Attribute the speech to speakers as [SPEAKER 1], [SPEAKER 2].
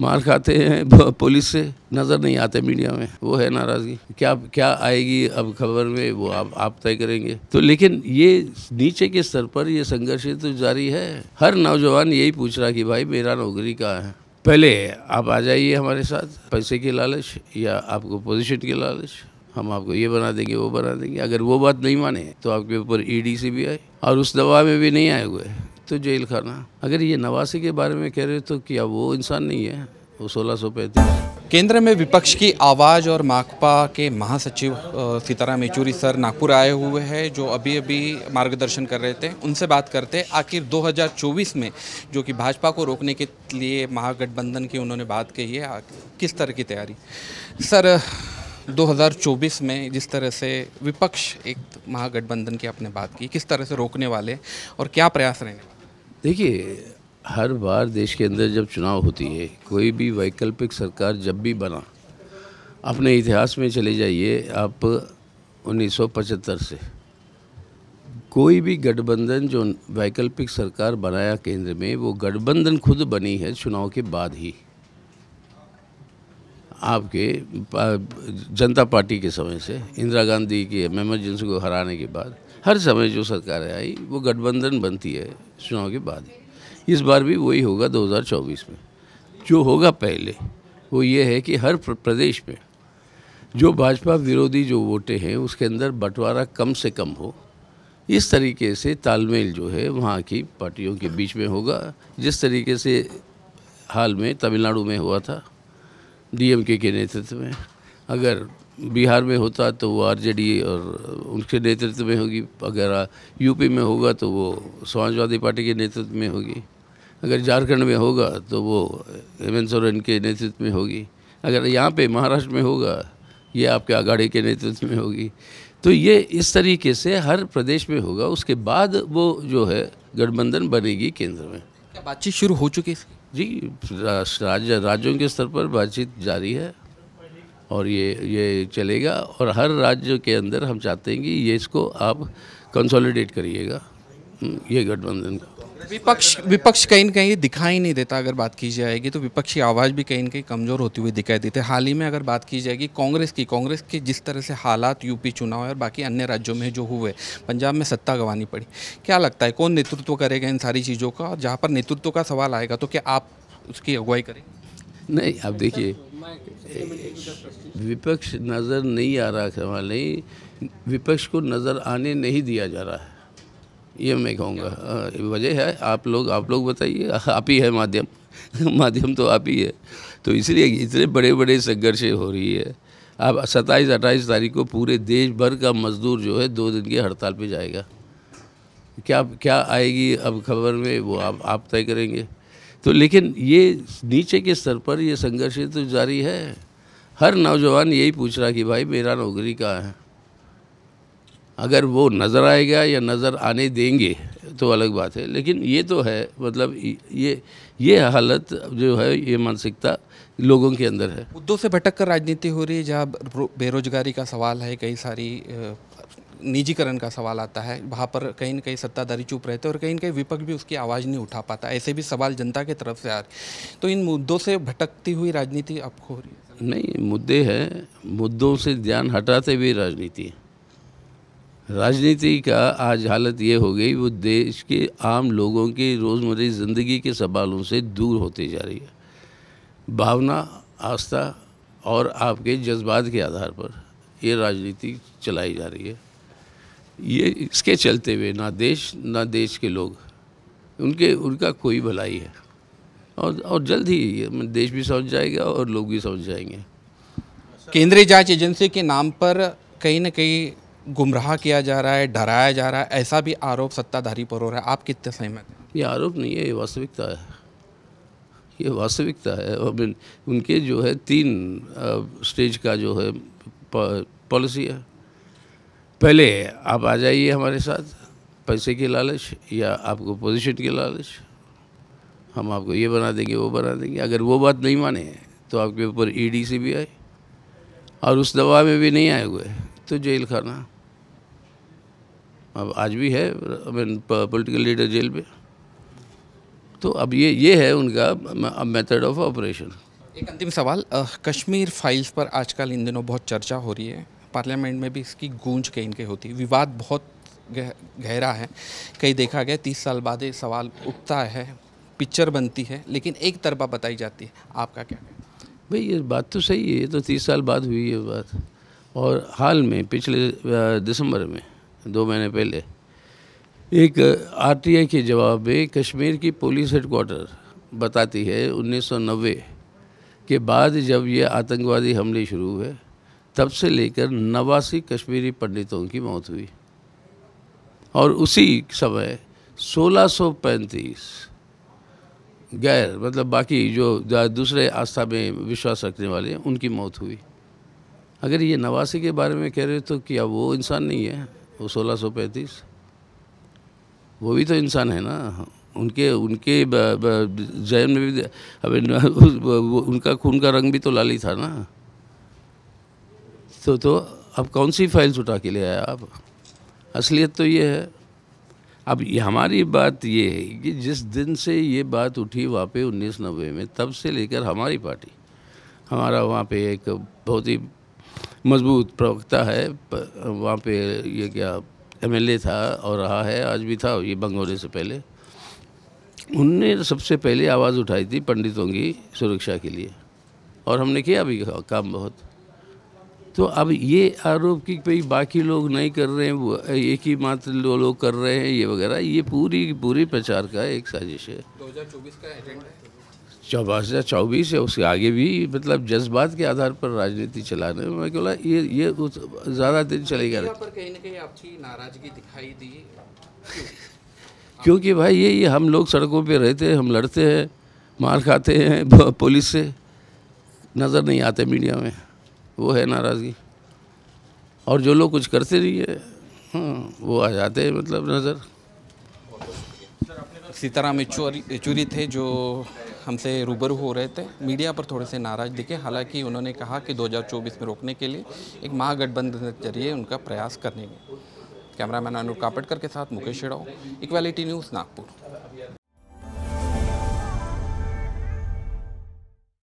[SPEAKER 1] मार खाते हैं पुलिस से नज़र नहीं आते मीडिया में वो है नाराज़गी क्या क्या आएगी अब खबर में वो आप आप तय करेंगे तो लेकिन ये नीचे के स्तर पर ये संघर्ष तो जारी है हर नौजवान यही पूछ रहा कि भाई मेरा नौकरी कहाँ है पहले आप आ जाइए हमारे साथ पैसे की लालच या आपको पोजिशन की लालच हम आपको ये बना देंगे वो बना देंगे अगर वो बात नहीं माने तो आपके ऊपर ई e डी भी आए और उस दवा में भी नहीं आए हुए तो जेल खाना अगर ये नवासी के बारे में कह रहे तो क्या वो इंसान नहीं है वो सोलह सौ पैंतीस केंद्र में विपक्ष की आवाज़ और माकपा के महासचिव सीताराम
[SPEAKER 2] येचूरी सर नागपुर आए हुए हैं जो अभी अभी मार्गदर्शन कर रहे थे उनसे बात करते आखिर 2024 में जो कि भाजपा को रोकने के लिए महागठबंधन की उन्होंने बात कही है किस तरह की तैयारी सर 2024 में जिस तरह से विपक्ष एक महागठबंधन की आपने बात की किस तरह से रोकने वाले और क्या प्रयास रहेंगे
[SPEAKER 1] देखिए हर बार देश के अंदर जब चुनाव होती है कोई भी वैकल्पिक सरकार जब भी बना अपने इतिहास में चले जाइए आप 1975 से कोई भी गठबंधन जो वैकल्पिक सरकार बनाया केंद्र में वो गठबंधन खुद बनी है चुनाव के बाद ही आपके जनता पार्टी के समय से इंदिरा गांधी के एम एमरजेंसी को हराने के बाद हर समय जो सरकारें आई वो गठबंधन बनती है चुनाव के बाद इस बार भी वही होगा 2024 में जो होगा पहले वो ये है कि हर प्रदेश में जो भाजपा विरोधी जो वोटें हैं उसके अंदर बंटवारा कम से कम हो इस तरीके से तालमेल जो है वहाँ की पार्टियों के बीच में होगा जिस तरीके से हाल में तमिलनाडु में हुआ था डीएमके के नेतृत्व में अगर बिहार में होता तो वो आरजेडी और उनके नेतृत्व में होगी अगर यूपी में होगा तो वो समाजवादी पार्टी के नेतृत्व में होगी अगर झारखंड में होगा तो वो हेमंत सोरेन के नेतृत्व में होगी अगर यहाँ पे महाराष्ट्र में होगा ये आपके आघाड़ी के नेतृत्व में होगी तो ये इस तरीके से हर प्रदेश में होगा उसके बाद वो जो है गठबंधन बनेगी केंद्र में क्या बातचीत शुरू हो चुकी है जी राज्य राज्यों के स्तर पर बातचीत जारी है और ये ये चलेगा और हर राज्य के अंदर हम चाहते हैं कि ये इसको आप कंसोलिडेट करिएगा हम्म, ये गठबंधन का
[SPEAKER 2] विपक्ष विपक्ष कहीं ना कहीं दिखाई नहीं देता अगर बात की जाएगी तो विपक्षी आवाज़ भी कहीं ना कहीं कमज़ोर होती हुई दिखाई देती है हाल ही में अगर बात की जाएगी कांग्रेस की कांग्रेस के जिस तरह से हालात यूपी चुनाव और बाकी अन्य राज्यों में जो हुए पंजाब में सत्ता गंवानी पड़ी क्या लगता है कौन नेतृत्व करेगा इन सारी चीज़ों का और जहाँ पर नेतृत्व का सवाल आएगा तो क्या आप उसकी अगुवाई करें नहीं आप देखिए
[SPEAKER 1] विपक्ष नज़र नहीं आ रहा सवाल नहीं विपक्ष को नज़र आने नहीं दिया जा रहा है ये मैं कहूँगा हाँ, वजह है आप लोग आप लोग बताइए आप ही है माध्यम माध्यम तो आप ही है तो इसलिए इतने बड़े बड़े संघर्षें हो रही है अब सत्ताईस अट्ठाईस तारीख को पूरे देश भर का मजदूर जो है दो दिन की हड़ताल पे जाएगा क्या क्या आएगी अब खबर में वो आप आप तय करेंगे तो लेकिन ये नीचे के स्तर पर ये संघर्ष तो जारी है हर नौजवान यही पूछ रहा कि भाई मेरा नौकरी कहाँ है अगर वो नज़र आएगा या नज़र आने देंगे तो अलग बात है लेकिन ये तो है मतलब ये ये हालत जो है ये मानसिकता लोगों के अंदर है
[SPEAKER 2] मुद्दों से भटक कर राजनीति हो रही है जहाँ बेरोजगारी का सवाल है कई सारी निजीकरण का सवाल आता है वहाँ पर कहीं ना कहीं सत्ताधारी चुप रहते और कहीं ना कहीं विपक्ष भी उसकी आवाज़ नहीं उठा पाता ऐसे भी सवाल जनता के तरफ से आ रही तो इन मुद्दों से भटकती हुई राजनीति अब हो रही
[SPEAKER 1] है नहीं मुद्दे हैं मुद्दों से ध्यान हटाते हुए राजनीति राजनीति का आज हालत ये हो गई वो देश के आम लोगों के रोज़मर ज़िंदगी के सवालों से दूर होती जा रही है भावना आस्था और आपके जज्बात के आधार पर ये राजनीति चलाई जा रही है ये इसके चलते हुए ना देश ना देश के लोग उनके उनका कोई भलाई है और और जल्द ही देश भी समझ जाएगा और लोग भी समझ जाएंगे
[SPEAKER 2] केंद्रीय जांच एजेंसी के नाम पर कहीं ना कहीं गुमराह किया जा रहा है डराया जा रहा है ऐसा भी आरोप सत्ताधारी पर हो रहा है आप कितने सहमत
[SPEAKER 1] ये आरोप नहीं है ये वास्तविकता है ये वास्तविकता है और उनके जो है तीन स्टेज का जो है पॉलिसी है पहले आप आ जाइए हमारे साथ पैसे की लालच या आपको पोजीशन की लालच हम आपको ये बना देंगे वो बना देंगे अगर वो बात नहीं माने तो आपके ऊपर ईडी e से भी आए और उस दवा में भी नहीं आए हुए तो जेल खाना अब आज भी है पॉलिटिकल पोलिटिकल लीडर जेल में तो अब ये ये है उनका मेथड ऑफ ऑपरेशन एक अंतिम सवाल
[SPEAKER 2] कश्मीर फाइल्स पर आजकल इन दिनों बहुत चर्चा हो रही है पार्लियामेंट में भी इसकी गूंज कहीं कहीं होती है विवाद बहुत गहरा है कई देखा गया तीस साल बाद ये सवाल उठता है पिक्चर बनती है लेकिन एक तरफा बताई जाती है आपका क्या है
[SPEAKER 1] भाई ये बात तो सही है ये तो तीस साल बाद हुई है बात और हाल में पिछले दिसंबर में दो महीने पहले एक आरटीआई के जवाब में कश्मीर की पुलिस हेडक्वार्टर बताती है 1990 के बाद जब ये आतंकवादी हमले शुरू हुए तब से लेकर नवासी कश्मीरी पंडितों की मौत हुई और उसी समय 1635 गैर मतलब बाकी जो दूसरे आस्था में विश्वास रखने वाले हैं उनकी मौत हुई अगर ये नवासी के बारे में कह रहे हो तो क्या वो इंसान नहीं है वो 1635 वो भी तो इंसान है ना उनके उनके जैन में भी अब उनका खून का रंग भी तो लाली था ना तो तो अब कौन सी फाइल्स उठा के ले आया आप असलियत तो ये है अब ये हमारी बात ये है कि जिस दिन से ये बात उठी वहाँ पे उन्नीस नब्बे में तब से लेकर हमारी पार्टी हमारा वहाँ पे एक बहुत ही मजबूत प्रवक्ता है वहाँ पे ये क्या एमएलए था और रहा है आज भी था ये बंगोरे से पहले उनने सबसे पहले आवाज़ उठाई थी पंडितों की सुरक्षा के लिए और हमने किया भी काम बहुत तो अब ये आरोप कि भाई बाकी लोग नहीं कर रहे हैं वो एक ही मात्र दो लोग कर रहे हैं ये वगैरह ये पूरी पूरी प्रचार का एक साजिश है दो हज़ार चौबीस है उसके आगे भी मतलब जज्बात के आधार पर राजनीति चलाने में मैं बोला ये ये ज़्यादा दिन चलेगा कहीं
[SPEAKER 2] ना कहीं आपकी नाराज़गी दिखाई दी
[SPEAKER 1] क्योंकि भाई ये ये हम लोग सड़कों पर रहते हैं हम लड़ते हैं मार खाते हैं पुलिस से नज़र नहीं आते मीडिया में वो है नाराज़गी और जो लोग कुछ करते रहिए हम्म, वो आ जाते हैं मतलब नज़र
[SPEAKER 2] सीताराम येचूरी थे जो हमसे रूबरू हो रहे थे मीडिया पर थोड़े से नाराज दिखे हालांकि उन्होंने कहा कि 2024 में रोकने के लिए एक महागठबंधन के जरिए उनका प्रयास करने में
[SPEAKER 1] कैमरामैन अनुर कापड़कर के साथ मुकेश शेड़ाओ इक्वालिटी न्यूज़
[SPEAKER 2] नागपुर